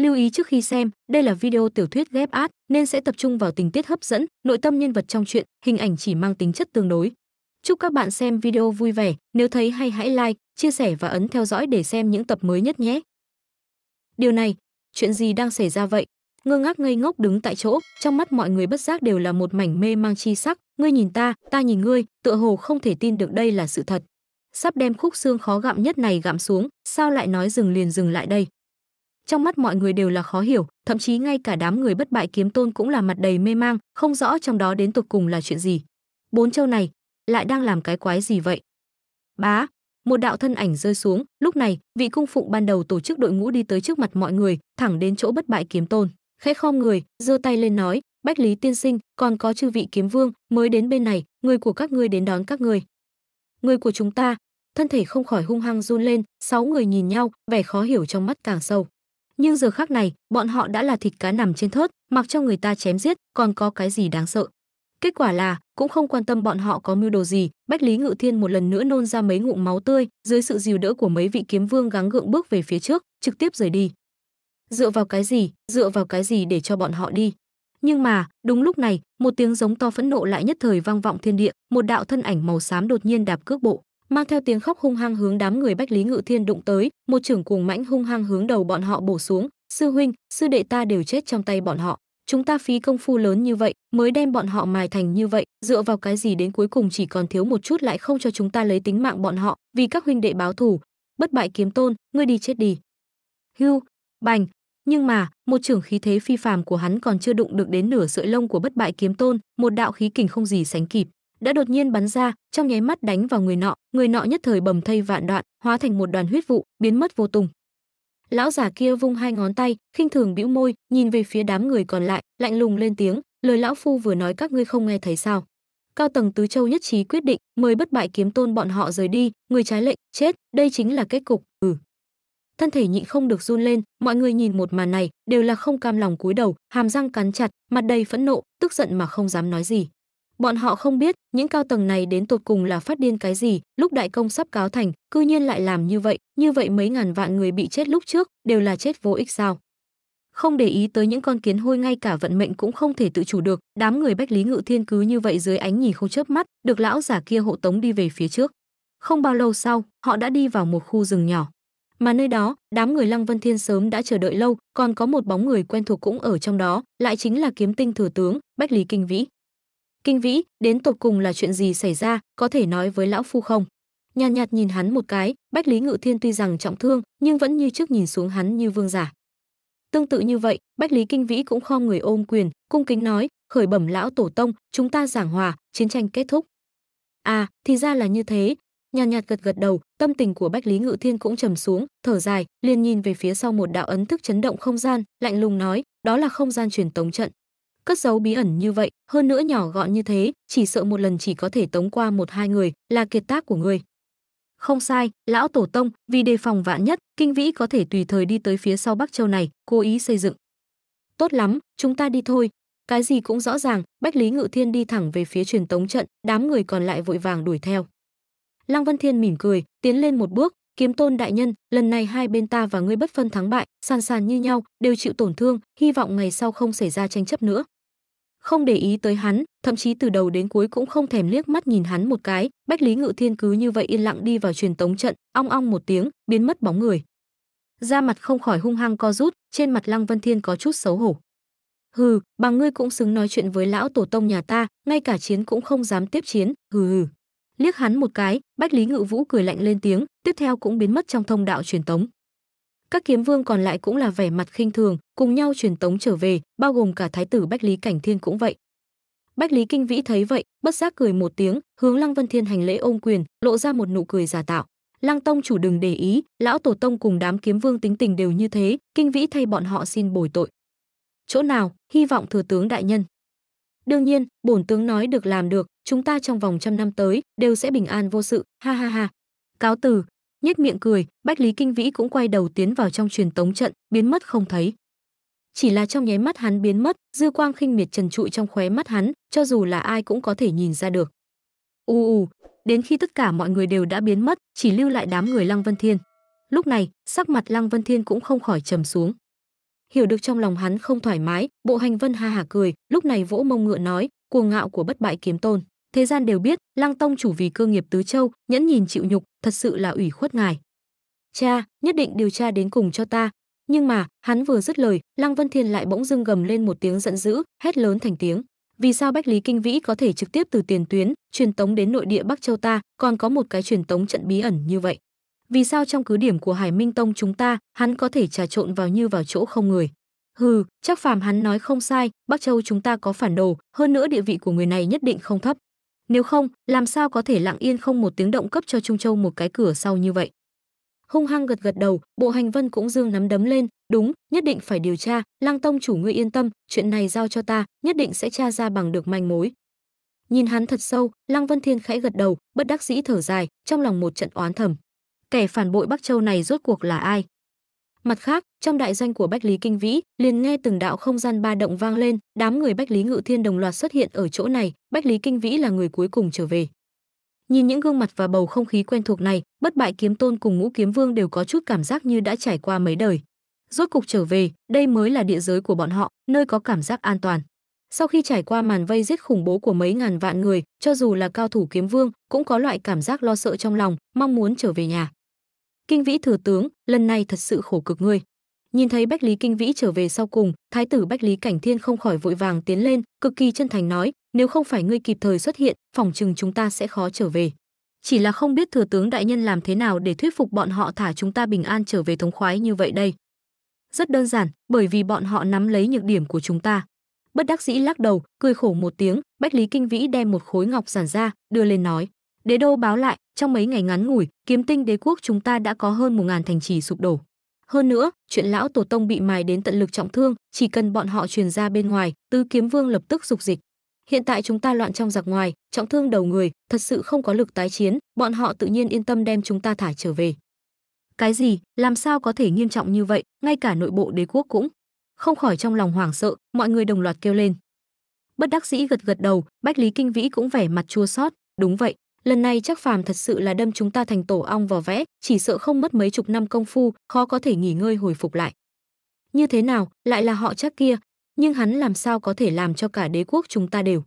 Lưu ý trước khi xem, đây là video tiểu thuyết ghép át nên sẽ tập trung vào tình tiết hấp dẫn, nội tâm nhân vật trong truyện, hình ảnh chỉ mang tính chất tương đối. Chúc các bạn xem video vui vẻ, nếu thấy hay hãy like, chia sẻ và ấn theo dõi để xem những tập mới nhất nhé. Điều này, chuyện gì đang xảy ra vậy? Ngơ ngác ngây ngốc đứng tại chỗ, trong mắt mọi người bất giác đều là một mảnh mê mang chi sắc, ngươi nhìn ta, ta nhìn ngươi, tựa hồ không thể tin được đây là sự thật. Sắp đem khúc xương khó gặm nhất này gặm xuống, sao lại nói dừng liền dừng lại đây? trong mắt mọi người đều là khó hiểu thậm chí ngay cả đám người bất bại kiếm tôn cũng là mặt đầy mê mang không rõ trong đó đến tục cùng là chuyện gì bốn châu này lại đang làm cái quái gì vậy bá một đạo thân ảnh rơi xuống lúc này vị cung phụng ban đầu tổ chức đội ngũ đi tới trước mặt mọi người thẳng đến chỗ bất bại kiếm tôn khẽ khom người giơ tay lên nói bách lý tiên sinh còn có chư vị kiếm vương mới đến bên này người của các ngươi đến đón các ngươi người của chúng ta thân thể không khỏi hung hăng run lên sáu người nhìn nhau vẻ khó hiểu trong mắt càng sâu nhưng giờ khác này bọn họ đã là thịt cá nằm trên thớt mặc cho người ta chém giết còn có cái gì đáng sợ kết quả là cũng không quan tâm bọn họ có mưu đồ gì bách lý ngự thiên một lần nữa nôn ra mấy ngụm máu tươi dưới sự dìu đỡ của mấy vị kiếm vương gắng gượng bước về phía trước trực tiếp rời đi dựa vào cái gì dựa vào cái gì để cho bọn họ đi nhưng mà đúng lúc này một tiếng giống to phẫn nộ lại nhất thời vang vọng thiên địa một đạo thân ảnh màu xám đột nhiên đạp cước bộ mang theo tiếng khóc hung hăng hướng đám người Bách Lý Ngự Thiên đụng tới, một trưởng cuồng mãnh hung hăng hướng đầu bọn họ bổ xuống, "Sư huynh, sư đệ ta đều chết trong tay bọn họ, chúng ta phí công phu lớn như vậy, mới đem bọn họ mài thành như vậy, dựa vào cái gì đến cuối cùng chỉ còn thiếu một chút lại không cho chúng ta lấy tính mạng bọn họ, vì các huynh đệ báo thù, bất bại kiếm tôn, ngươi đi chết đi." Hưu, bành, nhưng mà, một trưởng khí thế phi phàm của hắn còn chưa đụng được đến nửa sợi lông của bất bại kiếm tôn, một đạo khí kình không gì sánh kịp đã đột nhiên bắn ra, trong nháy mắt đánh vào người nọ, người nọ nhất thời bầm thây vạn đoạn, hóa thành một đoàn huyết vụ, biến mất vô tung. Lão giả kia vung hai ngón tay, khinh thường bĩu môi, nhìn về phía đám người còn lại, lạnh lùng lên tiếng, lời lão phu vừa nói các ngươi không nghe thấy sao? Cao tầng tứ châu nhất trí quyết định, mời bất bại kiếm tôn bọn họ rời đi, người trái lệnh, chết, đây chính là kết cục. Ừ. Thân thể nhịn không được run lên, mọi người nhìn một màn này, đều là không cam lòng cúi đầu, hàm răng cắn chặt, mặt đầy phẫn nộ, tức giận mà không dám nói gì Bọn họ không biết, những cao tầng này đến tột cùng là phát điên cái gì, lúc đại công sắp cáo thành, cư nhiên lại làm như vậy, như vậy mấy ngàn vạn người bị chết lúc trước, đều là chết vô ích sao? Không để ý tới những con kiến hôi ngay cả vận mệnh cũng không thể tự chủ được, đám người Bách Lý Ngự Thiên cứ như vậy dưới ánh nhìn không chớp mắt, được lão giả kia hộ tống đi về phía trước. Không bao lâu sau, họ đã đi vào một khu rừng nhỏ. Mà nơi đó, đám người Lăng Vân Thiên sớm đã chờ đợi lâu, còn có một bóng người quen thuộc cũng ở trong đó, lại chính là kiếm tinh thừa tướng, Bách Lý Kinh Vĩ kinh vĩ đến tột cùng là chuyện gì xảy ra có thể nói với lão phu không nhàn nhạt, nhìn hắn một cái bách lý ngự thiên tuy rằng trọng thương nhưng vẫn như trước nhìn xuống hắn như vương giả tương tự như vậy bách lý kinh vĩ cũng khom người ôm quyền cung kính nói khởi bẩm lão tổ tông chúng ta giảng hòa chiến tranh kết thúc à thì ra là như thế nhàn nhạt gật gật đầu tâm tình của bách lý ngự thiên cũng trầm xuống thở dài liền nhìn về phía sau một đạo ấn thức chấn động không gian lạnh lùng nói đó là không gian truyền tống trận cất giấu bí ẩn như vậy, hơn nữa nhỏ gọn như thế, chỉ sợ một lần chỉ có thể tống qua một hai người, là kiệt tác của người. Không sai, lão tổ tông, vì đề phòng vạn nhất, kinh vĩ có thể tùy thời đi tới phía sau Bắc Châu này, cố ý xây dựng. Tốt lắm, chúng ta đi thôi. Cái gì cũng rõ ràng, Bách Lý Ngự Thiên đi thẳng về phía truyền tống trận, đám người còn lại vội vàng đuổi theo. Lăng văn Thiên mỉm cười, tiến lên một bước, kiếm tôn đại nhân lần này hai bên ta và ngươi bất phân thắng bại sàn sàn như nhau đều chịu tổn thương hy vọng ngày sau không xảy ra tranh chấp nữa không để ý tới hắn, thậm chí từ đầu đến cuối cũng không thèm liếc mắt nhìn hắn một cái. Bách Lý Ngự Thiên cứ như vậy yên lặng đi vào truyền tống trận, ong ong một tiếng, biến mất bóng người. Da mặt không khỏi hung hăng co rút, trên mặt Lăng Vân Thiên có chút xấu hổ. Hừ, bằng ngươi cũng xứng nói chuyện với lão tổ tông nhà ta, ngay cả chiến cũng không dám tiếp chiến, hừ hừ. Liếc hắn một cái, Bách Lý Ngự Vũ cười lạnh lên tiếng, tiếp theo cũng biến mất trong thông đạo truyền tống các kiếm vương còn lại cũng là vẻ mặt khinh thường cùng nhau truyền tống trở về bao gồm cả thái tử bách lý cảnh thiên cũng vậy bách lý kinh vĩ thấy vậy bất giác cười một tiếng hướng lăng vân thiên hành lễ ôm quyền lộ ra một nụ cười giả tạo lăng tông chủ đừng để ý lão tổ tông cùng đám kiếm vương tính tình đều như thế kinh vĩ thay bọn họ xin bồi tội chỗ nào hy vọng thừa tướng đại nhân đương nhiên bổn tướng nói được làm được chúng ta trong vòng trăm năm tới đều sẽ bình an vô sự ha ha ha cáo từ nhếch miệng cười bách lý kinh vĩ cũng quay đầu tiến vào trong truyền tống trận biến mất không thấy chỉ là trong nháy mắt hắn biến mất dư quang khinh miệt trần trụi trong khóe mắt hắn cho dù là ai cũng có thể nhìn ra được u u đến khi tất cả mọi người đều đã biến mất chỉ lưu lại đám người lăng vân thiên lúc này sắc mặt lăng vân thiên cũng không khỏi trầm xuống hiểu được trong lòng hắn không thoải mái bộ hành vân ha hả cười lúc này vỗ mông ngựa nói cuồng ngạo của bất bại kiếm tôn thế gian đều biết lăng tông chủ vì cơ nghiệp tứ châu nhẫn nhìn chịu nhục thật sự là ủy khuất ngài cha nhất định điều tra đến cùng cho ta nhưng mà hắn vừa dứt lời lăng vân thiên lại bỗng dưng gầm lên một tiếng giận dữ hét lớn thành tiếng vì sao bách lý kinh vĩ có thể trực tiếp từ tiền tuyến truyền tống đến nội địa bắc châu ta còn có một cái truyền tống trận bí ẩn như vậy vì sao trong cứ điểm của hải minh tông chúng ta hắn có thể trà trộn vào như vào chỗ không người hừ chắc phàm hắn nói không sai bắc châu chúng ta có phản đồ hơn nữa địa vị của người này nhất định không thấp nếu không, làm sao có thể lặng yên không một tiếng động cấp cho Trung Châu một cái cửa sau như vậy? Hung hăng gật gật đầu, Bộ Hành Vân cũng dương nắm đấm lên, đúng, nhất định phải điều tra, lang tông chủ ngươi yên tâm, chuyện này giao cho ta, nhất định sẽ tra ra bằng được manh mối. Nhìn hắn thật sâu, lang Vân Thiên khẽ gật đầu, bất đắc dĩ thở dài, trong lòng một trận oán thầm. Kẻ phản bội Bắc Châu này rốt cuộc là ai? Mặt khác, trong đại danh của Bách Lý Kinh Vĩ, liền nghe từng đạo không gian ba động vang lên, đám người Bách Lý Ngự Thiên đồng loạt xuất hiện ở chỗ này, Bách Lý Kinh Vĩ là người cuối cùng trở về. Nhìn những gương mặt và bầu không khí quen thuộc này, Bất Bại Kiếm Tôn cùng Ngũ Kiếm Vương đều có chút cảm giác như đã trải qua mấy đời. Rốt cục trở về, đây mới là địa giới của bọn họ, nơi có cảm giác an toàn. Sau khi trải qua màn vây giết khủng bố của mấy ngàn vạn người, cho dù là cao thủ kiếm vương, cũng có loại cảm giác lo sợ trong lòng, mong muốn trở về nhà kinh vĩ thừa tướng lần này thật sự khổ cực ngươi nhìn thấy bách lý kinh vĩ trở về sau cùng thái tử bách lý cảnh thiên không khỏi vội vàng tiến lên cực kỳ chân thành nói nếu không phải ngươi kịp thời xuất hiện phòng chừng chúng ta sẽ khó trở về chỉ là không biết thừa tướng đại nhân làm thế nào để thuyết phục bọn họ thả chúng ta bình an trở về thống khoái như vậy đây rất đơn giản bởi vì bọn họ nắm lấy nhược điểm của chúng ta bất đắc dĩ lắc đầu cười khổ một tiếng bách lý kinh vĩ đem một khối ngọc giản ra đưa lên nói Đế đô báo lại, trong mấy ngày ngắn ngủi, kiếm tinh đế quốc chúng ta đã có hơn một ngàn thành trì sụp đổ. Hơn nữa, chuyện lão tổ tông bị mài đến tận lực trọng thương, chỉ cần bọn họ truyền ra bên ngoài, tứ kiếm vương lập tức dục dịch. Hiện tại chúng ta loạn trong giặc ngoài, trọng thương đầu người, thật sự không có lực tái chiến, bọn họ tự nhiên yên tâm đem chúng ta thả trở về. Cái gì, làm sao có thể nghiêm trọng như vậy, ngay cả nội bộ đế quốc cũng. Không khỏi trong lòng hoảng sợ, mọi người đồng loạt kêu lên. Bất đắc dĩ gật gật đầu, Bách Lý Kinh Vĩ cũng vẻ mặt chua xót, đúng vậy, lần này chắc phàm thật sự là đâm chúng ta thành tổ ong vỏ vẽ chỉ sợ không mất mấy chục năm công phu khó có thể nghỉ ngơi hồi phục lại như thế nào lại là họ chắc kia nhưng hắn làm sao có thể làm cho cả đế quốc chúng ta đều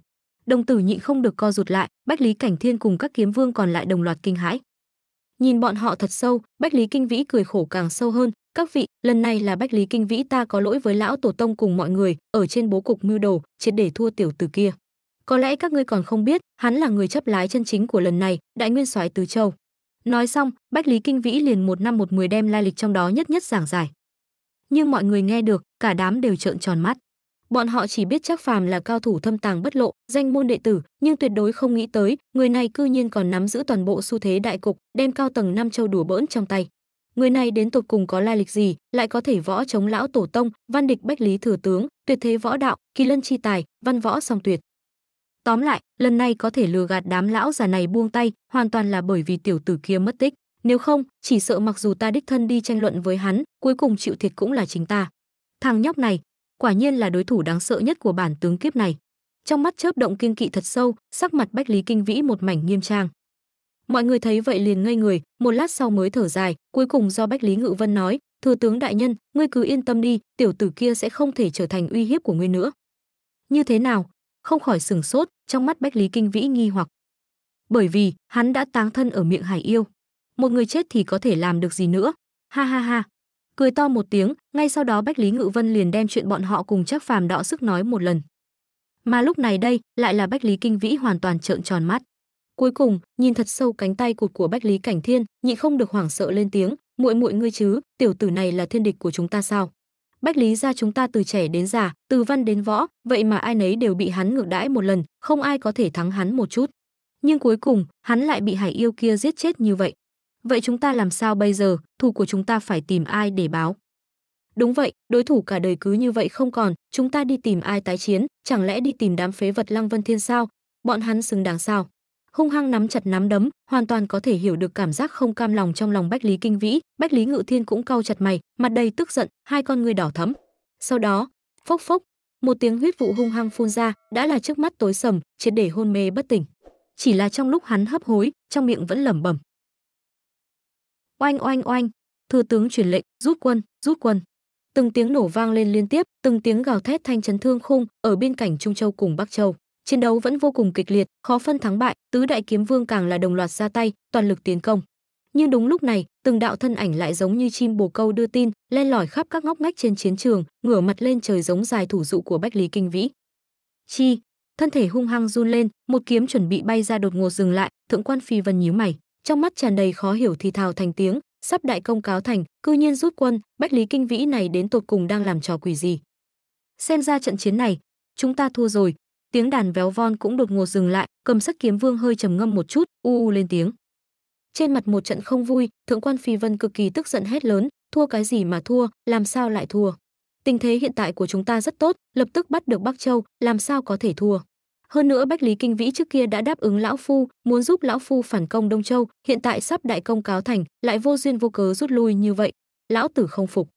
đồng tử nhịn không được co rụt lại bách lý cảnh thiên cùng các kiếm vương còn lại đồng loạt kinh hãi nhìn bọn họ thật sâu bách lý kinh vĩ cười khổ càng sâu hơn các vị lần này là bách lý kinh vĩ ta có lỗi với lão tổ tông cùng mọi người ở trên bố cục mưu đồ triệt để thua tiểu từ kia có lẽ các ngươi còn không biết hắn là người chấp lái chân chính của lần này đại nguyên soái từ châu nói xong bách lý kinh vĩ liền một năm một mười đem lai lịch trong đó nhất nhất giảng giải nhưng mọi người nghe được cả đám đều trợn tròn mắt bọn họ chỉ biết chắc phàm là cao thủ thâm tàng bất lộ danh môn đệ tử nhưng tuyệt đối không nghĩ tới người này cư nhiên còn nắm giữ toàn bộ xu thế đại cục đem cao tầng năm châu đùa bỡn trong tay người này đến tột cùng có lai lịch gì lại có thể võ chống lão tổ tông văn địch bách lý thừa tướng tuyệt thế võ đạo kỳ lân chi tài văn võ song tuyệt Tóm lại, lần này có thể lừa gạt đám lão già này buông tay, hoàn toàn là bởi vì tiểu tử kia mất tích. Nếu không, chỉ sợ mặc dù ta đích thân đi tranh luận với hắn, cuối cùng chịu thiệt cũng là chính ta. Thằng nhóc này, quả nhiên là đối thủ đáng sợ nhất của bản tướng kiếp này. Trong mắt chớp động kiên kỵ thật sâu, sắc mặt Bách Lý Kinh Vĩ một mảnh nghiêm trang. Mọi người thấy vậy liền ngây người, một lát sau mới thở dài, cuối cùng do Bách Lý Ngự Vân nói, "Thừa tướng đại nhân, ngươi cứ yên tâm đi, tiểu tử kia sẽ không thể trở thành uy hiếp của ngươi nữa." "Như thế nào, không khỏi sừng sốt, trong mắt Bách Lý Kinh Vĩ nghi hoặc. Bởi vì, hắn đã táng thân ở miệng hải yêu. Một người chết thì có thể làm được gì nữa? Ha ha ha. Cười to một tiếng, ngay sau đó Bách Lý Ngự Vân liền đem chuyện bọn họ cùng chắc phàm đọ sức nói một lần. Mà lúc này đây, lại là Bách Lý Kinh Vĩ hoàn toàn trợn tròn mắt. Cuối cùng, nhìn thật sâu cánh tay cụt của Bách Lý Cảnh Thiên, nhị không được hoảng sợ lên tiếng, "Muội muội ngươi chứ, tiểu tử này là thiên địch của chúng ta sao?" bách lý gia chúng ta từ trẻ đến già từ văn đến võ vậy mà ai nấy đều bị hắn ngược đãi một lần không ai có thể thắng hắn một chút nhưng cuối cùng hắn lại bị hải yêu kia giết chết như vậy vậy chúng ta làm sao bây giờ thù của chúng ta phải tìm ai để báo đúng vậy đối thủ cả đời cứ như vậy không còn chúng ta đi tìm ai tái chiến chẳng lẽ đi tìm đám phế vật lăng vân thiên sao bọn hắn xứng đáng sao hung hăng nắm chặt nắm đấm hoàn toàn có thể hiểu được cảm giác không cam lòng trong lòng bách lý kinh vĩ bách lý ngự thiên cũng cau chặt mày mặt đầy tức giận hai con ngươi đỏ thẫm sau đó phốc phốc một tiếng huyết vụ hung hăng phun ra đã là trước mắt tối sầm triệt để hôn mê bất tỉnh chỉ là trong lúc hắn hấp hối trong miệng vẫn lẩm bẩm oanh oanh oanh thừa tướng truyền lệnh rút quân rút quân từng tiếng nổ vang lên liên tiếp từng tiếng gào thét thanh chấn thương khung ở biên cảnh trung châu cùng bắc châu chiến đấu vẫn vô cùng kịch liệt, khó phân thắng bại, tứ đại kiếm vương càng là đồng loạt ra tay, toàn lực tiến công. Nhưng đúng lúc này, từng đạo thân ảnh lại giống như chim bồ câu đưa tin, len lỏi khắp các ngóc ngách trên chiến trường, ngửa mặt lên trời giống dài thủ dụ của Bách Lý Kinh Vĩ. Chi, thân thể hung hăng run lên, một kiếm chuẩn bị bay ra đột ngột dừng lại, thượng quan phi vân nhíu mày, trong mắt tràn đầy khó hiểu thì thào thành tiếng, sắp đại công cáo thành, cư nhiên rút quân, Bách Lý Kinh Vĩ này đến tột cùng đang làm trò quỷ gì? Xem ra trận chiến này, chúng ta thua rồi, tiếng đàn véo von cũng đột ngột dừng lại cầm sắc kiếm vương hơi trầm ngâm một chút u u lên tiếng trên mặt một trận không vui thượng quan phi vân cực kỳ tức giận hét lớn thua cái gì mà thua làm sao lại thua tình thế hiện tại của chúng ta rất tốt lập tức bắt được bắc châu làm sao có thể thua hơn nữa bách lý kinh vĩ trước kia đã đáp ứng lão phu muốn giúp lão phu phản công đông châu hiện tại sắp đại công cáo thành lại vô duyên vô cớ rút lui như vậy lão tử không phục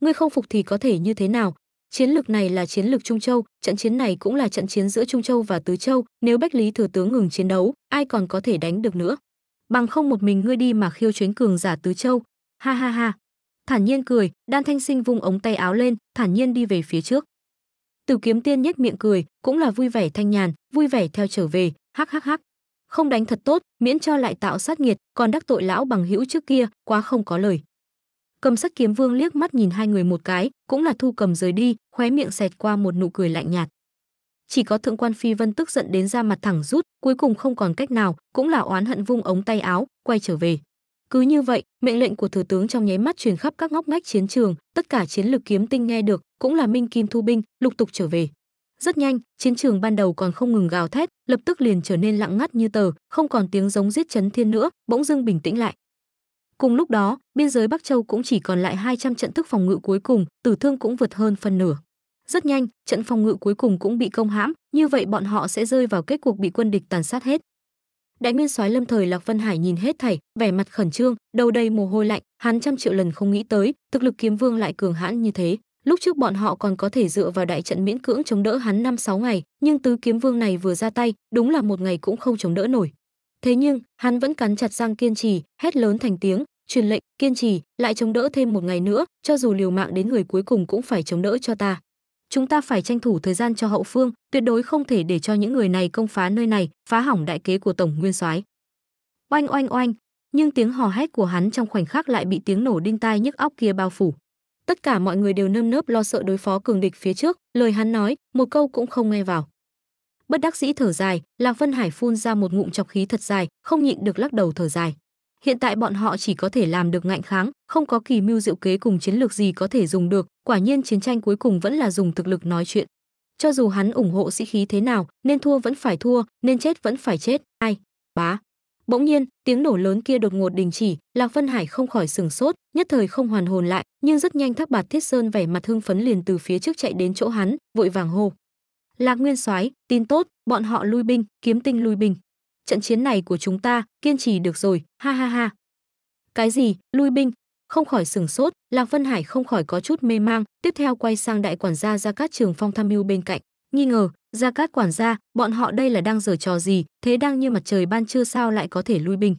ngươi không phục thì có thể như thế nào Chiến lược này là chiến lược Trung Châu, trận chiến này cũng là trận chiến giữa Trung Châu và Tứ Châu, nếu Bách Lý Thừa Tướng ngừng chiến đấu, ai còn có thể đánh được nữa. Bằng không một mình ngươi đi mà khiêu chuyến cường giả Tứ Châu. Ha ha ha. Thản nhiên cười, Đan Thanh Sinh vung ống tay áo lên, thản nhiên đi về phía trước. Tử Kiếm Tiên nhếch miệng cười, cũng là vui vẻ thanh nhàn, vui vẻ theo trở về, hắc hắc hắc. Không đánh thật tốt, miễn cho lại tạo sát nghiệt, còn đắc tội lão bằng hữu trước kia, quá không có lời cầm sắc kiếm vương liếc mắt nhìn hai người một cái cũng là thu cầm rời đi khóe miệng xẹt qua một nụ cười lạnh nhạt chỉ có thượng quan phi vân tức giận đến ra mặt thẳng rút cuối cùng không còn cách nào cũng là oán hận vung ống tay áo quay trở về cứ như vậy mệnh lệnh của thừa tướng trong nháy mắt truyền khắp các ngóc ngách chiến trường tất cả chiến lược kiếm tinh nghe được cũng là minh kim thu binh lục tục trở về rất nhanh chiến trường ban đầu còn không ngừng gào thét lập tức liền trở nên lặng ngắt như tờ không còn tiếng giống giết chấn thiên nữa bỗng dưng bình tĩnh lại Cùng lúc đó, biên giới Bắc Châu cũng chỉ còn lại 200 trận thức phòng ngự cuối cùng, tử thương cũng vượt hơn phần nửa. Rất nhanh, trận phòng ngự cuối cùng cũng bị công hãm, như vậy bọn họ sẽ rơi vào kết cuộc bị quân địch tàn sát hết. Đại nguyên soái Lâm Thời Lạc Vân Hải nhìn hết thảy, vẻ mặt khẩn trương, đầu đầy mồ hôi lạnh, hắn trăm triệu lần không nghĩ tới, thực lực kiếm vương lại cường hãn như thế. Lúc trước bọn họ còn có thể dựa vào đại trận miễn cưỡng chống đỡ hắn năm sáu ngày, nhưng tứ kiếm vương này vừa ra tay, đúng là một ngày cũng không chống đỡ nổi. Thế nhưng, hắn vẫn cắn chặt răng kiên trì, hét lớn thành tiếng, truyền lệnh kiên trì lại chống đỡ thêm một ngày nữa cho dù liều mạng đến người cuối cùng cũng phải chống đỡ cho ta chúng ta phải tranh thủ thời gian cho hậu phương tuyệt đối không thể để cho những người này công phá nơi này phá hỏng đại kế của tổng nguyên soái oanh oanh oanh nhưng tiếng hò hét của hắn trong khoảnh khắc lại bị tiếng nổ đinh tai nhức óc kia bao phủ tất cả mọi người đều nơm nớp lo sợ đối phó cường địch phía trước lời hắn nói một câu cũng không nghe vào bất đắc dĩ thở dài lạc vân hải phun ra một ngụm chọc khí thật dài không nhịn được lắc đầu thở dài hiện tại bọn họ chỉ có thể làm được ngạnh kháng, không có kỳ mưu diệu kế cùng chiến lược gì có thể dùng được, quả nhiên chiến tranh cuối cùng vẫn là dùng thực lực nói chuyện. Cho dù hắn ủng hộ sĩ khí thế nào, nên thua vẫn phải thua, nên chết vẫn phải chết, ai, bá. Bỗng nhiên, tiếng nổ lớn kia đột ngột đình chỉ, Lạc Vân Hải không khỏi sừng sốt, nhất thời không hoàn hồn lại, nhưng rất nhanh Thác Bạt Thiết Sơn vẻ mặt hưng phấn liền từ phía trước chạy đến chỗ hắn, vội vàng hô: "Lạc Nguyên Soái, tin tốt, bọn họ lui binh, kiếm tinh lui binh." trận chiến này của chúng ta kiên trì được rồi, ha ha ha. Cái gì, lui binh? Không khỏi sừng sốt, Lạc Vân Hải không khỏi có chút mê mang, tiếp theo quay sang đại quản gia Gia Cát Trường Phong tham mưu bên cạnh, nghi ngờ, Gia Cát quản gia, bọn họ đây là đang giở trò gì, thế đang như mặt trời ban trưa sao lại có thể lui binh.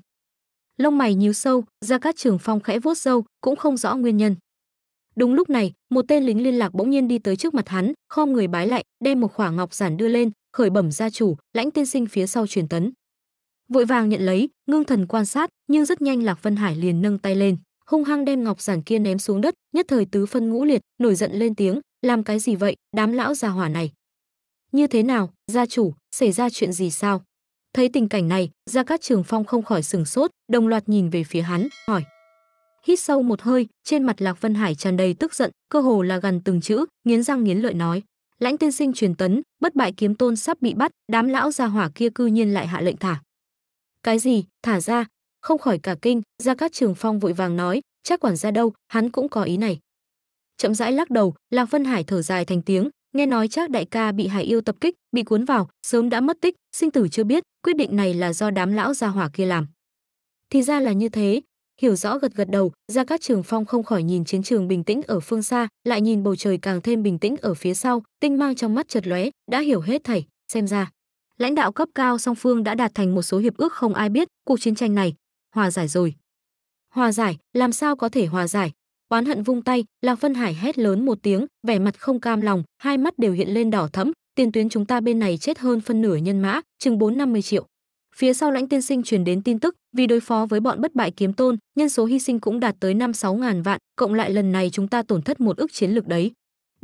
Lông mày nhíu sâu, Gia Cát Trường Phong khẽ vuốt râu, cũng không rõ nguyên nhân. Đúng lúc này, một tên lính liên lạc bỗng nhiên đi tới trước mặt hắn, khom người bái lại, đem một khỏa ngọc giản đưa lên, khởi bẩm gia chủ, lãnh tiên sinh phía sau truyền tấn vội vàng nhận lấy ngưng thần quan sát nhưng rất nhanh lạc vân hải liền nâng tay lên hung hăng đem ngọc giản kia ném xuống đất nhất thời tứ phân ngũ liệt nổi giận lên tiếng làm cái gì vậy đám lão già hỏa này như thế nào gia chủ xảy ra chuyện gì sao thấy tình cảnh này gia cát trường phong không khỏi sừng sốt đồng loạt nhìn về phía hắn hỏi hít sâu một hơi trên mặt lạc vân hải tràn đầy tức giận cơ hồ là gần từng chữ nghiến răng nghiến lợi nói lãnh tiên sinh truyền tấn bất bại kiếm tôn sắp bị bắt đám lão gia hỏa kia cư nhiên lại hạ lệnh thả cái gì thả ra không khỏi cả kinh gia các trường phong vội vàng nói chắc quản ra đâu hắn cũng có ý này chậm rãi lắc đầu lạc vân hải thở dài thành tiếng nghe nói chắc đại ca bị hải yêu tập kích bị cuốn vào sớm đã mất tích sinh tử chưa biết quyết định này là do đám lão gia hỏa kia làm thì ra là như thế hiểu rõ gật gật đầu gia các trường phong không khỏi nhìn chiến trường bình tĩnh ở phương xa lại nhìn bầu trời càng thêm bình tĩnh ở phía sau tinh mang trong mắt chợt lóe đã hiểu hết thảy xem ra lãnh đạo cấp cao song phương đã đạt thành một số hiệp ước không ai biết cuộc chiến tranh này hòa giải rồi hòa giải làm sao có thể hòa giải oán hận vung tay lạc vân hải hét lớn một tiếng vẻ mặt không cam lòng hai mắt đều hiện lên đỏ thẫm tiền tuyến chúng ta bên này chết hơn phân nửa nhân mã chừng bốn năm mươi triệu phía sau lãnh tiên sinh truyền đến tin tức vì đối phó với bọn bất bại kiếm tôn nhân số hy sinh cũng đạt tới năm sáu ngàn vạn cộng lại lần này chúng ta tổn thất một ước chiến lược đấy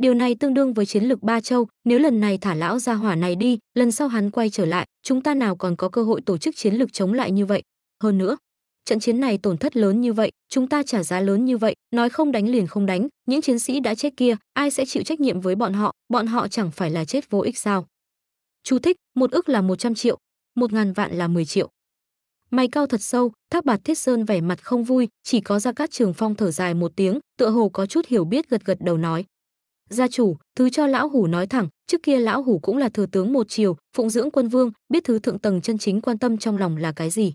điều này tương đương với chiến lược ba châu nếu lần này thả lão gia hỏa này đi lần sau hắn quay trở lại chúng ta nào còn có cơ hội tổ chức chiến lược chống lại như vậy hơn nữa trận chiến này tổn thất lớn như vậy chúng ta trả giá lớn như vậy nói không đánh liền không đánh những chiến sĩ đã chết kia ai sẽ chịu trách nhiệm với bọn họ bọn họ chẳng phải là chết vô ích sao chú thích một ức là 100 triệu một ngàn vạn là 10 triệu mày cao thật sâu thác bạt thiết sơn vẻ mặt không vui chỉ có ra cát trường phong thở dài một tiếng tựa hồ có chút hiểu biết gật gật đầu nói gia chủ thứ cho lão hủ nói thẳng trước kia lão hủ cũng là thừa tướng một chiều phụng dưỡng quân vương biết thứ thượng tầng chân chính quan tâm trong lòng là cái gì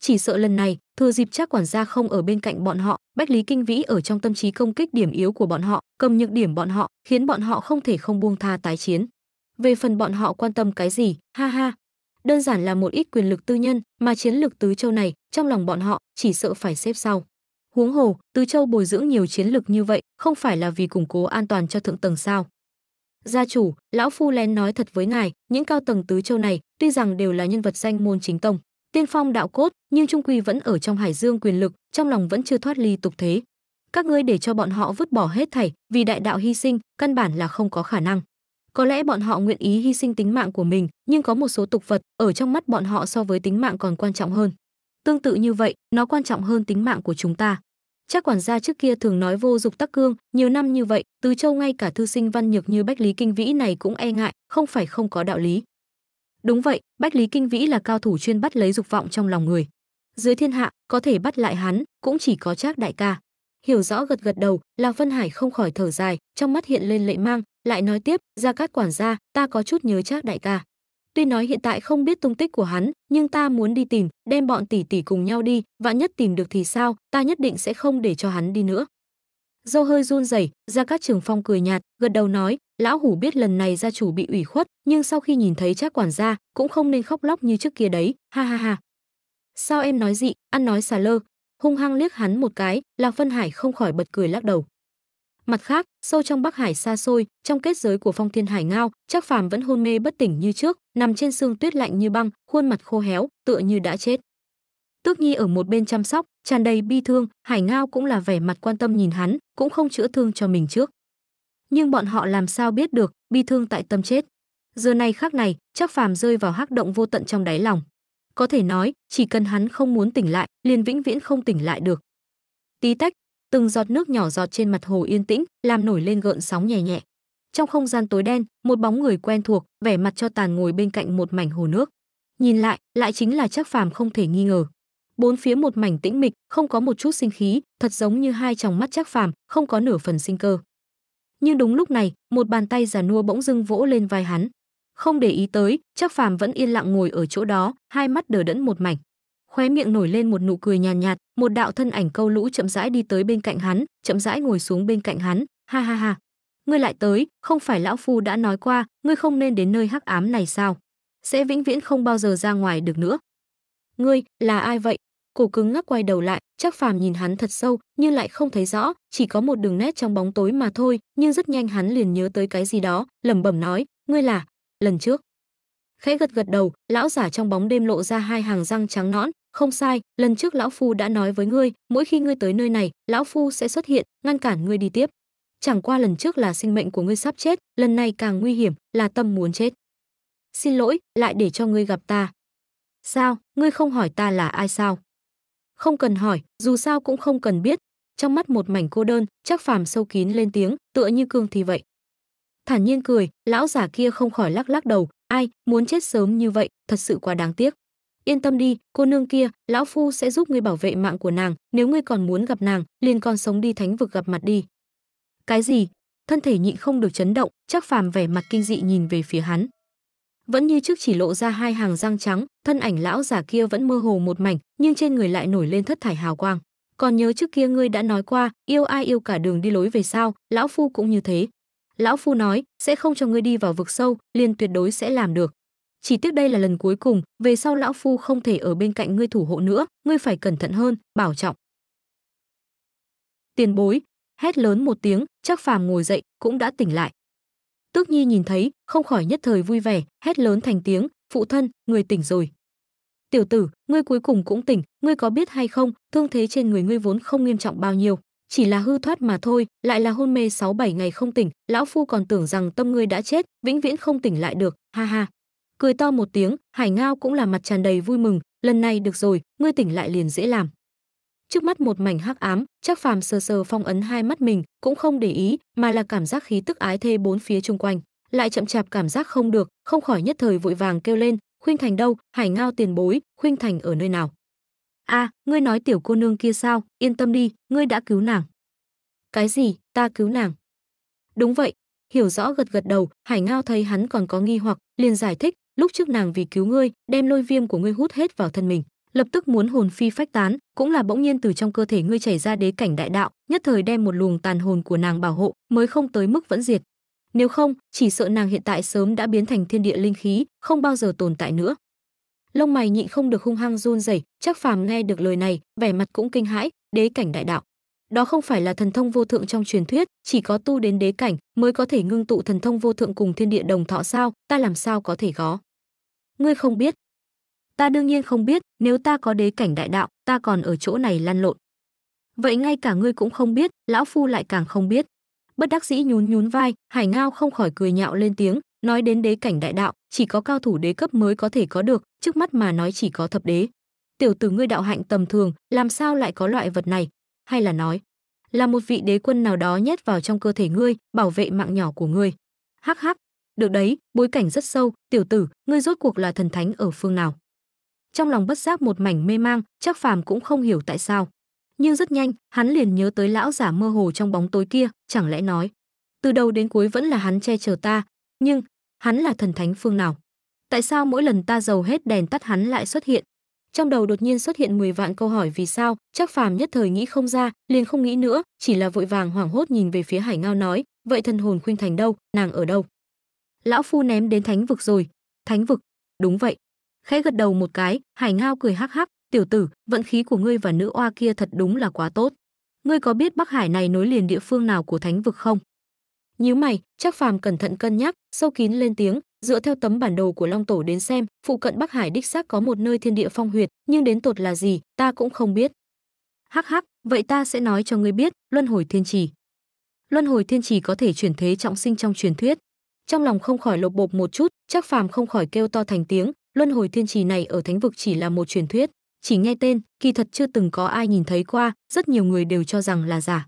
chỉ sợ lần này thừa dịp chắc quản gia không ở bên cạnh bọn họ bách lý kinh vĩ ở trong tâm trí công kích điểm yếu của bọn họ cầm nhược điểm bọn họ khiến bọn họ không thể không buông tha tái chiến về phần bọn họ quan tâm cái gì ha ha đơn giản là một ít quyền lực tư nhân mà chiến lược tứ châu này trong lòng bọn họ chỉ sợ phải xếp sau Huống hồ, Từ Châu bồi dưỡng nhiều chiến lực như vậy, không phải là vì củng cố an toàn cho thượng tầng sao? Gia chủ, lão phu lén nói thật với ngài, những cao tầng tứ châu này, tuy rằng đều là nhân vật danh môn chính tông, tiên phong đạo cốt, nhưng trung quy vẫn ở trong hải dương quyền lực, trong lòng vẫn chưa thoát ly tục thế. Các ngươi để cho bọn họ vứt bỏ hết thảy, vì đại đạo hy sinh, căn bản là không có khả năng. Có lẽ bọn họ nguyện ý hy sinh tính mạng của mình, nhưng có một số tục vật ở trong mắt bọn họ so với tính mạng còn quan trọng hơn. Tương tự như vậy, nó quan trọng hơn tính mạng của chúng ta. Chắc quản gia trước kia thường nói vô dục tắc cương, nhiều năm như vậy, Tứ Châu ngay cả thư sinh văn nhược như Bách Lý Kinh Vĩ này cũng e ngại, không phải không có đạo lý. Đúng vậy, Bách Lý Kinh Vĩ là cao thủ chuyên bắt lấy dục vọng trong lòng người. Dưới thiên hạ, có thể bắt lại hắn, cũng chỉ có Trác đại ca. Hiểu rõ gật gật đầu, Lạc Vân Hải không khỏi thở dài, trong mắt hiện lên lệ mang, lại nói tiếp, "Gia Cát quản gia, ta có chút nhớ Trác đại ca." Tuy nói hiện tại không biết tung tích của hắn, nhưng ta muốn đi tìm, đem bọn tỷ tỷ cùng nhau đi, vạn nhất tìm được thì sao, ta nhất định sẽ không để cho hắn đi nữa. Dâu hơi run rẩy, ra các trường phong cười nhạt, gật đầu nói, lão hủ biết lần này gia chủ bị ủy khuất, nhưng sau khi nhìn thấy trác quản gia, cũng không nên khóc lóc như trước kia đấy, ha ha ha. Sao em nói dị, ăn nói xà lơ, hung hăng liếc hắn một cái, Lạc Vân Hải không khỏi bật cười lắc đầu. Mặt khác, sâu trong Bắc Hải xa xôi, trong kết giới của Phong Thiên Hải Ngao, Chắc Phàm vẫn hôn mê bất tỉnh như trước, nằm trên xương tuyết lạnh như băng, khuôn mặt khô héo, tựa như đã chết. Tước Nhi ở một bên chăm sóc, tràn đầy bi thương, Hải Ngao cũng là vẻ mặt quan tâm nhìn hắn, cũng không chữa thương cho mình trước. Nhưng bọn họ làm sao biết được, bi thương tại tâm chết. Giờ này khác này, Chắc Phàm rơi vào hắc động vô tận trong đáy lòng. Có thể nói, chỉ cần hắn không muốn tỉnh lại, liền vĩnh viễn không tỉnh lại được. Tí tách, từng giọt nước nhỏ giọt trên mặt hồ yên tĩnh, làm nổi lên gợn sóng nhẹ nhẹ. Trong không gian tối đen, một bóng người quen thuộc, vẻ mặt cho tàn ngồi bên cạnh một mảnh hồ nước. Nhìn lại, lại chính là Trác Phàm không thể nghi ngờ. Bốn phía một mảnh tĩnh mịch, không có một chút sinh khí, thật giống như hai tròng mắt Trác Phàm, không có nửa phần sinh cơ. Nhưng đúng lúc này, một bàn tay già nua bỗng dưng vỗ lên vai hắn. Không để ý tới, Trác Phàm vẫn yên lặng ngồi ở chỗ đó, hai mắt đờ đẫn một mảnh khóe miệng nổi lên một nụ cười nhàn nhạt, nhạt một đạo thân ảnh câu lũ chậm rãi đi tới bên cạnh hắn chậm rãi ngồi xuống bên cạnh hắn ha ha ha ngươi lại tới không phải lão phu đã nói qua ngươi không nên đến nơi hắc ám này sao sẽ vĩnh viễn không bao giờ ra ngoài được nữa ngươi là ai vậy cổ cứng ngắc quay đầu lại chắc phàm nhìn hắn thật sâu nhưng lại không thấy rõ chỉ có một đường nét trong bóng tối mà thôi nhưng rất nhanh hắn liền nhớ tới cái gì đó lẩm bẩm nói ngươi là lần trước khẽ gật gật đầu lão giả trong bóng đêm lộ ra hai hàng răng trắng nõn không sai lần trước lão phu đã nói với ngươi mỗi khi ngươi tới nơi này lão phu sẽ xuất hiện ngăn cản ngươi đi tiếp chẳng qua lần trước là sinh mệnh của ngươi sắp chết lần này càng nguy hiểm là tâm muốn chết xin lỗi lại để cho ngươi gặp ta sao ngươi không hỏi ta là ai sao không cần hỏi dù sao cũng không cần biết trong mắt một mảnh cô đơn chắc phàm sâu kín lên tiếng tựa như cương thì vậy thản nhiên cười lão giả kia không khỏi lắc lắc đầu ai muốn chết sớm như vậy thật sự quá đáng tiếc yên tâm đi cô nương kia lão phu sẽ giúp ngươi bảo vệ mạng của nàng nếu ngươi còn muốn gặp nàng liền còn sống đi thánh vực gặp mặt đi cái gì thân thể nhịn không được chấn động chắc phàm vẻ mặt kinh dị nhìn về phía hắn vẫn như trước chỉ lộ ra hai hàng răng trắng thân ảnh lão già kia vẫn mơ hồ một mảnh nhưng trên người lại nổi lên thất thải hào quang còn nhớ trước kia ngươi đã nói qua yêu ai yêu cả đường đi lối về sao lão phu cũng như thế lão phu nói sẽ không cho ngươi đi vào vực sâu liền tuyệt đối sẽ làm được chỉ tiếc đây là lần cuối cùng về sau lão phu không thể ở bên cạnh ngươi thủ hộ nữa ngươi phải cẩn thận hơn bảo trọng tiền bối hét lớn một tiếng chắc phàm ngồi dậy cũng đã tỉnh lại tước nhi nhìn thấy không khỏi nhất thời vui vẻ hét lớn thành tiếng phụ thân người tỉnh rồi tiểu tử ngươi cuối cùng cũng tỉnh ngươi có biết hay không thương thế trên người ngươi vốn không nghiêm trọng bao nhiêu chỉ là hư thoát mà thôi, lại là hôn mê 6 7 ngày không tỉnh, lão phu còn tưởng rằng tâm ngươi đã chết, vĩnh viễn không tỉnh lại được, ha ha." Cười to một tiếng, Hải Ngao cũng là mặt tràn đầy vui mừng, lần này được rồi, ngươi tỉnh lại liền dễ làm. Trước mắt một mảnh hắc ám, chắc Phàm sờ sờ phong ấn hai mắt mình, cũng không để ý, mà là cảm giác khí tức ái thê bốn phía chung quanh, lại chậm chạp cảm giác không được, không khỏi nhất thời vội vàng kêu lên, "Khuynh Thành đâu? Hải Ngao tiền bối, Khuynh Thành ở nơi nào?" a à, ngươi nói tiểu cô nương kia sao yên tâm đi ngươi đã cứu nàng cái gì ta cứu nàng đúng vậy hiểu rõ gật gật đầu hải ngao thấy hắn còn có nghi hoặc liền giải thích lúc trước nàng vì cứu ngươi đem lôi viêm của ngươi hút hết vào thân mình lập tức muốn hồn phi phách tán cũng là bỗng nhiên từ trong cơ thể ngươi chảy ra đế cảnh đại đạo nhất thời đem một luồng tàn hồn của nàng bảo hộ mới không tới mức vẫn diệt nếu không chỉ sợ nàng hiện tại sớm đã biến thành thiên địa linh khí không bao giờ tồn tại nữa lông mày nhịn không được hung hăng run rẩy chắc phàm nghe được lời này vẻ mặt cũng kinh hãi đế cảnh đại đạo đó không phải là thần thông vô thượng trong truyền thuyết chỉ có tu đến đế cảnh mới có thể ngưng tụ thần thông vô thượng cùng thiên địa đồng thọ sao ta làm sao có thể có ngươi không biết ta đương nhiên không biết nếu ta có đế cảnh đại đạo ta còn ở chỗ này lăn lộn vậy ngay cả ngươi cũng không biết lão phu lại càng không biết bất đắc dĩ nhún nhún vai hải ngao không khỏi cười nhạo lên tiếng Nói đến đế cảnh đại đạo, chỉ có cao thủ đế cấp mới có thể có được, trước mắt mà nói chỉ có thập đế. Tiểu tử ngươi đạo hạnh tầm thường, làm sao lại có loại vật này? Hay là nói, là một vị đế quân nào đó nhét vào trong cơ thể ngươi, bảo vệ mạng nhỏ của ngươi. Hắc hắc, được đấy, bối cảnh rất sâu, tiểu tử, ngươi rốt cuộc là thần thánh ở phương nào? Trong lòng bất giác một mảnh mê mang, chắc phàm cũng không hiểu tại sao. Nhưng rất nhanh, hắn liền nhớ tới lão giả mơ hồ trong bóng tối kia, chẳng lẽ nói, từ đầu đến cuối vẫn là hắn che chở ta, nhưng Hắn là thần thánh phương nào? Tại sao mỗi lần ta giàu hết đèn tắt hắn lại xuất hiện? Trong đầu đột nhiên xuất hiện 10 vạn câu hỏi vì sao, chắc phàm nhất thời nghĩ không ra, liền không nghĩ nữa, chỉ là vội vàng hoảng hốt nhìn về phía Hải Ngao nói, vậy thần hồn khuynh thành đâu, nàng ở đâu? Lão phu ném đến thánh vực rồi. Thánh vực? Đúng vậy. Khẽ gật đầu một cái, Hải Ngao cười hắc hắc, tiểu tử, vận khí của ngươi và nữ oa kia thật đúng là quá tốt. Ngươi có biết Bắc Hải này nối liền địa phương nào của thánh vực không? nhíu mày chắc phàm cẩn thận cân nhắc sâu kín lên tiếng dựa theo tấm bản đồ của long tổ đến xem phụ cận bắc hải đích xác có một nơi thiên địa phong huyệt nhưng đến tột là gì ta cũng không biết hắc hắc vậy ta sẽ nói cho ngươi biết luân hồi thiên trì luân hồi thiên trì có thể chuyển thế trọng sinh trong truyền thuyết trong lòng không khỏi lột bột một chút chắc phàm không khỏi kêu to thành tiếng luân hồi thiên trì này ở thánh vực chỉ là một truyền thuyết chỉ nghe tên kỳ thật chưa từng có ai nhìn thấy qua rất nhiều người đều cho rằng là giả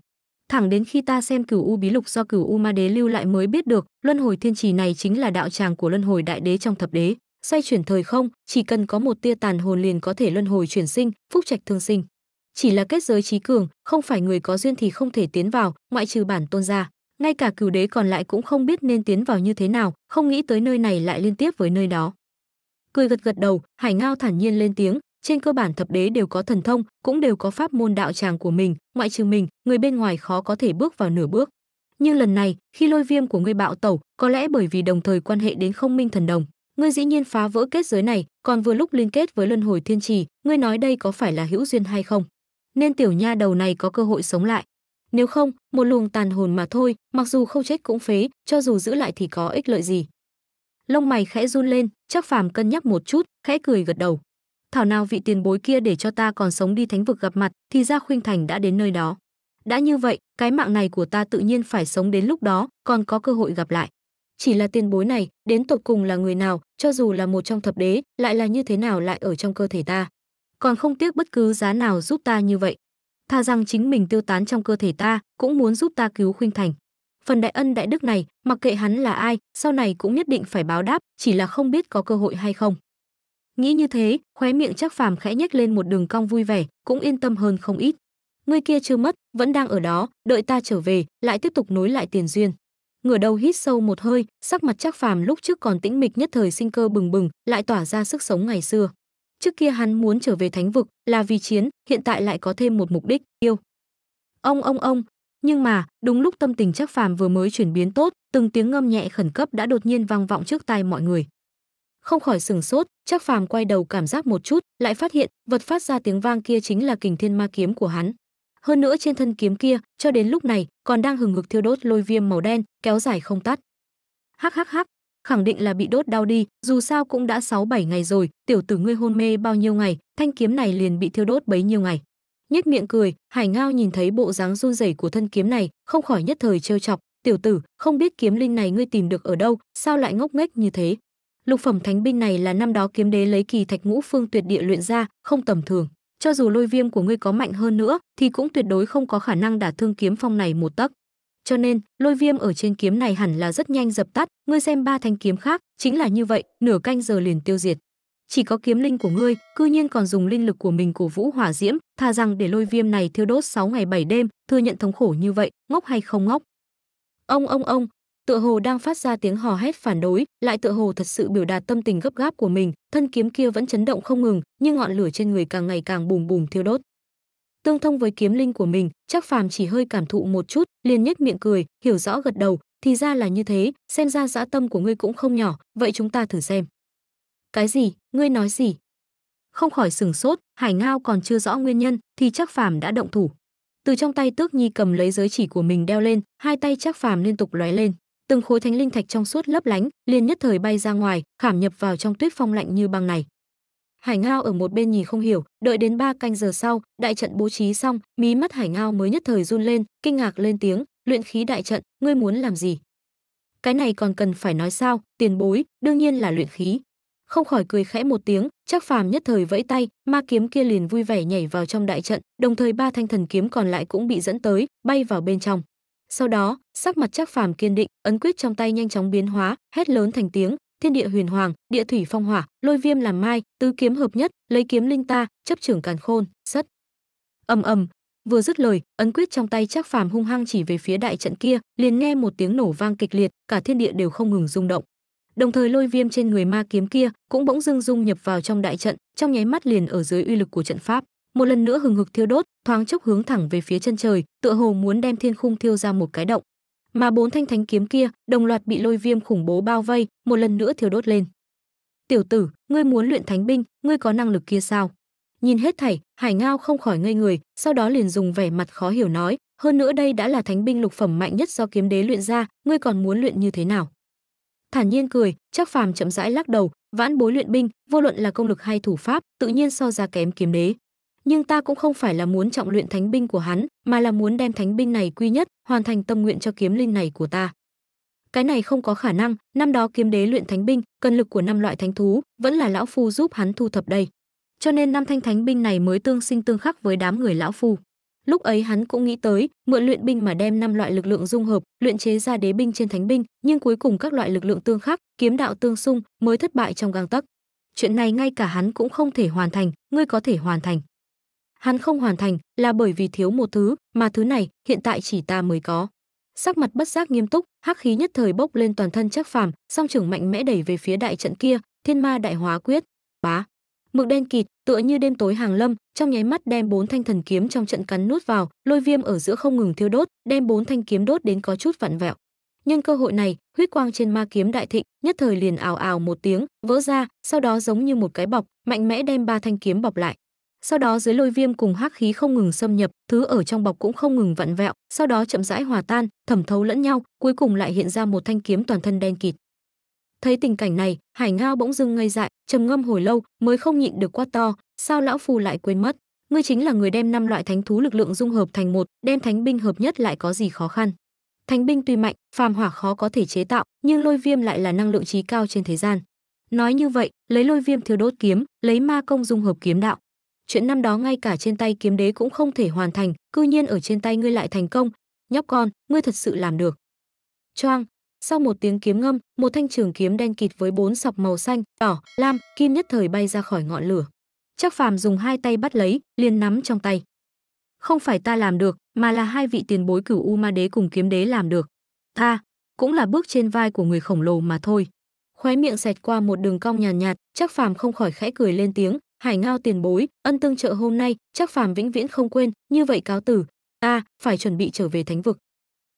thẳng đến khi ta xem cửu u bí lục do cửu u ma đế lưu lại mới biết được luân hồi thiên trì này chính là đạo tràng của luân hồi đại đế trong thập đế xoay chuyển thời không chỉ cần có một tia tàn hồn liền có thể luân hồi chuyển sinh phúc trạch thương sinh chỉ là kết giới trí cường không phải người có duyên thì không thể tiến vào ngoại trừ bản tôn gia ngay cả cửu đế còn lại cũng không biết nên tiến vào như thế nào không nghĩ tới nơi này lại liên tiếp với nơi đó cười gật gật đầu hải ngao thản nhiên lên tiếng trên cơ bản thập đế đều có thần thông cũng đều có pháp môn đạo tràng của mình ngoại trừ mình người bên ngoài khó có thể bước vào nửa bước nhưng lần này khi lôi viêm của ngươi bạo tẩu có lẽ bởi vì đồng thời quan hệ đến không minh thần đồng ngươi dĩ nhiên phá vỡ kết giới này còn vừa lúc liên kết với luân hồi thiên trì ngươi nói đây có phải là hữu duyên hay không nên tiểu nha đầu này có cơ hội sống lại nếu không một luồng tàn hồn mà thôi mặc dù không chết cũng phế cho dù giữ lại thì có ích lợi gì lông mày khẽ run lên chắc phàm cân nhắc một chút khẽ cười gật đầu thảo nào vị tiền bối kia để cho ta còn sống đi thánh vực gặp mặt thì ra khuynh thành đã đến nơi đó đã như vậy cái mạng này của ta tự nhiên phải sống đến lúc đó còn có cơ hội gặp lại chỉ là tiền bối này đến tột cùng là người nào cho dù là một trong thập đế lại là như thế nào lại ở trong cơ thể ta còn không tiếc bất cứ giá nào giúp ta như vậy tha rằng chính mình tiêu tán trong cơ thể ta cũng muốn giúp ta cứu khuynh thành phần đại ân đại đức này mặc kệ hắn là ai sau này cũng nhất định phải báo đáp chỉ là không biết có cơ hội hay không Nghĩ như thế, khóe miệng chắc phàm khẽ nhếch lên một đường cong vui vẻ, cũng yên tâm hơn không ít. người kia chưa mất, vẫn đang ở đó, đợi ta trở về, lại tiếp tục nối lại tiền duyên. Ngửa đầu hít sâu một hơi, sắc mặt chắc phàm lúc trước còn tĩnh mịch nhất thời sinh cơ bừng bừng, lại tỏa ra sức sống ngày xưa. Trước kia hắn muốn trở về thánh vực là vì chiến, hiện tại lại có thêm một mục đích, yêu. Ông ông ông, nhưng mà, đúng lúc tâm tình chắc phàm vừa mới chuyển biến tốt, từng tiếng ngâm nhẹ khẩn cấp đã đột nhiên vang vọng trước tai mọi người không khỏi sừng sốt chắc phàm quay đầu cảm giác một chút lại phát hiện vật phát ra tiếng vang kia chính là kình thiên ma kiếm của hắn hơn nữa trên thân kiếm kia cho đến lúc này còn đang hừng hực thiêu đốt lôi viêm màu đen kéo dài không tắt hắc hắc hắc khẳng định là bị đốt đau đi dù sao cũng đã 6-7 ngày rồi tiểu tử ngươi hôn mê bao nhiêu ngày thanh kiếm này liền bị thiêu đốt bấy nhiêu ngày nhếch miệng cười hải ngao nhìn thấy bộ dáng run rẩy của thân kiếm này không khỏi nhất thời trêu chọc tiểu tử không biết kiếm linh này ngươi tìm được ở đâu sao lại ngốc nghếch như thế Lục phẩm thánh binh này là năm đó kiếm đế lấy kỳ thạch ngũ phương tuyệt địa luyện ra, không tầm thường. Cho dù lôi viêm của ngươi có mạnh hơn nữa, thì cũng tuyệt đối không có khả năng đả thương kiếm phong này một tấc. Cho nên, lôi viêm ở trên kiếm này hẳn là rất nhanh dập tắt, ngươi xem ba thanh kiếm khác, chính là như vậy, nửa canh giờ liền tiêu diệt. Chỉ có kiếm linh của ngươi, cư nhiên còn dùng linh lực của mình cổ vũ hỏa diễm, tha rằng để lôi viêm này thiêu đốt 6 ngày 7 đêm, thừa nhận thống khổ như vậy, ngốc hay không ngốc. Ông ông ông, tựa hồ đang phát ra tiếng hò hét phản đối, lại tựa hồ thật sự biểu đạt tâm tình gấp gáp của mình, thân kiếm kia vẫn chấn động không ngừng, nhưng ngọn lửa trên người càng ngày càng bùng bùng thiêu đốt. Tương thông với kiếm linh của mình, chắc phàm chỉ hơi cảm thụ một chút, liền nhếch miệng cười, hiểu rõ gật đầu, thì ra là như thế, xem ra dã tâm của ngươi cũng không nhỏ, vậy chúng ta thử xem. Cái gì? Ngươi nói gì? Không khỏi sừng sốt, Hải Ngao còn chưa rõ nguyên nhân, thì chắc phàm đã động thủ. Từ trong tay Tước Nhi cầm lấy giới chỉ của mình đeo lên, hai tay chắc phàm liên tục lóe lên từng khối thánh linh thạch trong suốt lấp lánh liền nhất thời bay ra ngoài khảm nhập vào trong tuyết phong lạnh như băng này hải ngao ở một bên nhìn không hiểu đợi đến ba canh giờ sau đại trận bố trí xong mí mắt hải ngao mới nhất thời run lên kinh ngạc lên tiếng luyện khí đại trận ngươi muốn làm gì cái này còn cần phải nói sao tiền bối đương nhiên là luyện khí không khỏi cười khẽ một tiếng chắc phàm nhất thời vẫy tay ma kiếm kia liền vui vẻ nhảy vào trong đại trận đồng thời ba thanh thần kiếm còn lại cũng bị dẫn tới bay vào bên trong sau đó, sắc mặt Trác Phàm kiên định, ấn quyết trong tay nhanh chóng biến hóa, hét lớn thành tiếng, thiên địa huyền hoàng, địa thủy phong hỏa, lôi viêm làm mai, tứ kiếm hợp nhất, lấy kiếm linh ta, chấp trưởng càn khôn, sắt. Ầm ầm, vừa dứt lời, ấn quyết trong tay Trác Phàm hung hăng chỉ về phía đại trận kia, liền nghe một tiếng nổ vang kịch liệt, cả thiên địa đều không ngừng rung động. Đồng thời lôi viêm trên người ma kiếm kia cũng bỗng dưng dung nhập vào trong đại trận, trong nháy mắt liền ở dưới uy lực của trận pháp một lần nữa hừng hực thiêu đốt, thoáng chốc hướng thẳng về phía chân trời, tựa hồ muốn đem thiên khung thiêu ra một cái động. Mà bốn thanh thánh kiếm kia, đồng loạt bị lôi viêm khủng bố bao vây, một lần nữa thiêu đốt lên. "Tiểu tử, ngươi muốn luyện thánh binh, ngươi có năng lực kia sao?" Nhìn hết thảy, Hải Ngao không khỏi ngây người, sau đó liền dùng vẻ mặt khó hiểu nói, hơn nữa đây đã là thánh binh lục phẩm mạnh nhất do kiếm đế luyện ra, ngươi còn muốn luyện như thế nào? Thản nhiên cười, chắc phàm chậm rãi lắc đầu, vãn bối luyện binh, vô luận là công lực hay thủ pháp, tự nhiên so ra kém kiếm đế nhưng ta cũng không phải là muốn trọng luyện thánh binh của hắn, mà là muốn đem thánh binh này quy nhất, hoàn thành tâm nguyện cho kiếm linh này của ta. Cái này không có khả năng, năm đó kiếm đế luyện thánh binh, cần lực của năm loại thánh thú, vẫn là lão phu giúp hắn thu thập đây. Cho nên năm thanh thánh binh này mới tương sinh tương khắc với đám người lão phu. Lúc ấy hắn cũng nghĩ tới, mượn luyện binh mà đem năm loại lực lượng dung hợp, luyện chế ra đế binh trên thánh binh, nhưng cuối cùng các loại lực lượng tương khắc, kiếm đạo tương xung, mới thất bại trong gang tấc. Chuyện này ngay cả hắn cũng không thể hoàn thành, ngươi có thể hoàn thành hắn không hoàn thành là bởi vì thiếu một thứ mà thứ này hiện tại chỉ ta mới có sắc mặt bất giác nghiêm túc hắc khí nhất thời bốc lên toàn thân chắc phàm song trưởng mạnh mẽ đẩy về phía đại trận kia thiên ma đại hóa quyết bá mực đen kịt tựa như đêm tối hàng lâm trong nháy mắt đem bốn thanh thần kiếm trong trận cắn nuốt vào lôi viêm ở giữa không ngừng thiêu đốt đem bốn thanh kiếm đốt đến có chút vặn vẹo nhân cơ hội này huyết quang trên ma kiếm đại thịnh nhất thời liền ào ào một tiếng vỡ ra sau đó giống như một cái bọc mạnh mẽ đem ba thanh kiếm bọc lại sau đó dưới lôi viêm cùng hắc khí không ngừng xâm nhập thứ ở trong bọc cũng không ngừng vặn vẹo sau đó chậm rãi hòa tan thẩm thấu lẫn nhau cuối cùng lại hiện ra một thanh kiếm toàn thân đen kịt thấy tình cảnh này hải ngao bỗng dưng ngây dại trầm ngâm hồi lâu mới không nhịn được quá to sao lão phù lại quên mất ngươi chính là người đem năm loại thánh thú lực lượng dung hợp thành một đem thánh binh hợp nhất lại có gì khó khăn thánh binh tuy mạnh phàm hỏa khó có thể chế tạo nhưng lôi viêm lại là năng lượng trí cao trên thế gian nói như vậy lấy lôi viêm thiếu đốt kiếm lấy ma công dung hợp kiếm đạo chuyện năm đó ngay cả trên tay kiếm đế cũng không thể hoàn thành cư nhiên ở trên tay ngươi lại thành công nhóc con ngươi thật sự làm được choang sau một tiếng kiếm ngâm một thanh trường kiếm đen kịt với bốn sọc màu xanh đỏ lam kim nhất thời bay ra khỏi ngọn lửa Trác phàm dùng hai tay bắt lấy liền nắm trong tay không phải ta làm được mà là hai vị tiền bối cửu u ma đế cùng kiếm đế làm được tha cũng là bước trên vai của người khổng lồ mà thôi khóe miệng xẹt qua một đường cong nhàn nhạt, nhạt chắc phàm không khỏi khẽ cười lên tiếng Hải Ngao tiền bối, ân tương trợ hôm nay, chắc phàm vĩnh viễn không quên, như vậy cáo tử, ta phải chuẩn bị trở về thánh vực.